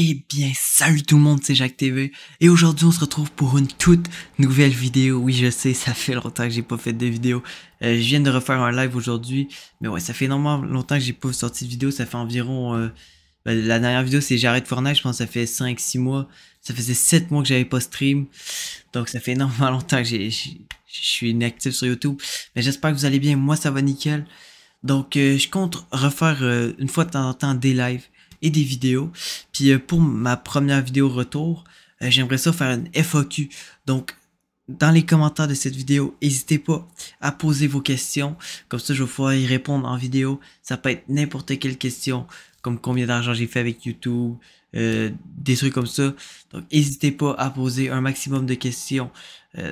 Eh bien, salut tout le monde, c'est Jacques TV et aujourd'hui on se retrouve pour une toute nouvelle vidéo. Oui, je sais, ça fait longtemps que j'ai pas fait de vidéo. Euh, je viens de refaire un live aujourd'hui, mais ouais, ça fait énormément longtemps que j'ai pas sorti de vidéo. Ça fait environ euh, ben, la dernière vidéo, c'est j'arrête Fortnite, je pense que ça fait 5 6 mois. Ça faisait 7 mois que j'avais pas stream. Donc ça fait énormément longtemps que je suis inactif sur YouTube, mais j'espère que vous allez bien. Moi, ça va nickel. Donc euh, je compte refaire une fois de temps en temps des lives et des vidéos. Puis euh, pour ma première vidéo retour, euh, j'aimerais ça faire une FAQ. Donc, dans les commentaires de cette vidéo, n'hésitez pas à poser vos questions. Comme ça, je vais pouvoir y répondre en vidéo. Ça peut être n'importe quelle question, comme combien d'argent j'ai fait avec YouTube, euh, des trucs comme ça. Donc, n'hésitez pas à poser un maximum de questions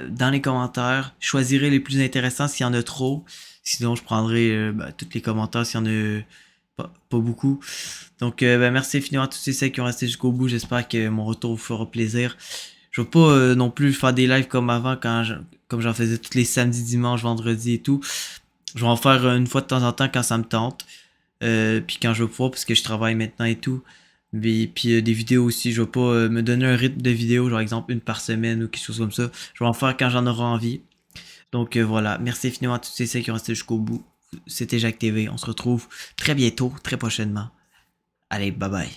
dans les commentaires. Choisirez choisirai les plus intéressants s'il y en a trop. Sinon, je prendrai ben, tous les commentaires s'il y en a pas, beaucoup. Donc, euh, bah, merci infiniment à tous ceux qui ont resté jusqu'au bout. J'espère que mon retour vous fera plaisir. Je veux pas euh, non plus faire des lives comme avant, quand comme j'en faisais tous les samedis, dimanches, vendredis et tout. Je vais en faire une fois de temps en temps quand ça me tente. Euh, puis quand je veux pouvoir, parce que je travaille maintenant et tout. Mais, puis des vidéos aussi, je vais pas me donner un rythme de vidéos, genre exemple une par semaine ou quelque chose comme ça. Je vais en faire quand j'en aurai envie. Donc voilà, merci finalement à tous ceux qui ont resté jusqu'au bout. C'était Jacques TV. On se retrouve très bientôt, très prochainement. Allez, bye bye.